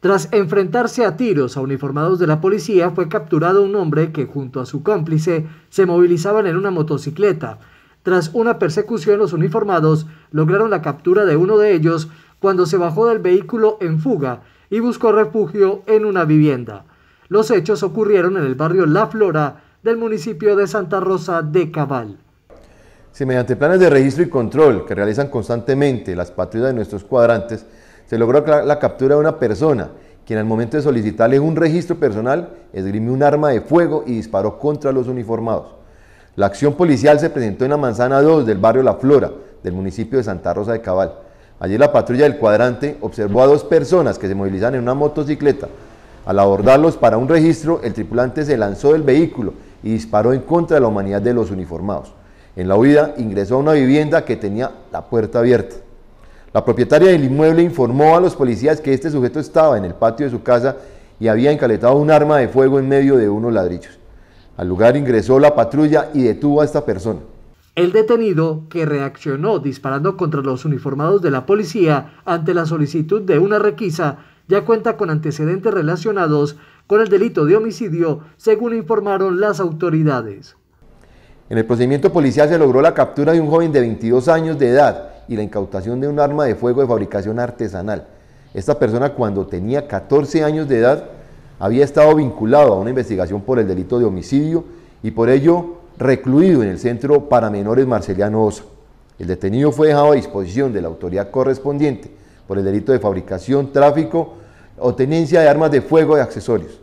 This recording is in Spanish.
Tras enfrentarse a tiros a uniformados de la policía, fue capturado un hombre que junto a su cómplice se movilizaban en una motocicleta. Tras una persecución, los uniformados lograron la captura de uno de ellos cuando se bajó del vehículo en fuga y buscó refugio en una vivienda. Los hechos ocurrieron en el barrio La Flora del municipio de Santa Rosa de Cabal. Si mediante planes de registro y control que realizan constantemente las patrullas de nuestros cuadrantes, se logró la captura de una persona quien al momento de solicitarle un registro personal esgrimió un arma de fuego y disparó contra los uniformados. La acción policial se presentó en la manzana 2 del barrio La Flora, del municipio de Santa Rosa de Cabal. Allí la patrulla del cuadrante observó a dos personas que se movilizaban en una motocicleta. Al abordarlos para un registro, el tripulante se lanzó del vehículo y disparó en contra de la humanidad de los uniformados. En la huida ingresó a una vivienda que tenía la puerta abierta. La propietaria del inmueble informó a los policías que este sujeto estaba en el patio de su casa y había encaletado un arma de fuego en medio de unos ladrillos. Al lugar ingresó la patrulla y detuvo a esta persona. El detenido, que reaccionó disparando contra los uniformados de la policía ante la solicitud de una requisa, ya cuenta con antecedentes relacionados con el delito de homicidio, según informaron las autoridades. En el procedimiento policial se logró la captura de un joven de 22 años de edad, y la incautación de un arma de fuego de fabricación artesanal. Esta persona cuando tenía 14 años de edad había estado vinculado a una investigación por el delito de homicidio y por ello recluido en el centro para menores Marceliano Oso. El detenido fue dejado a disposición de la autoridad correspondiente por el delito de fabricación, tráfico o tenencia de armas de fuego y accesorios.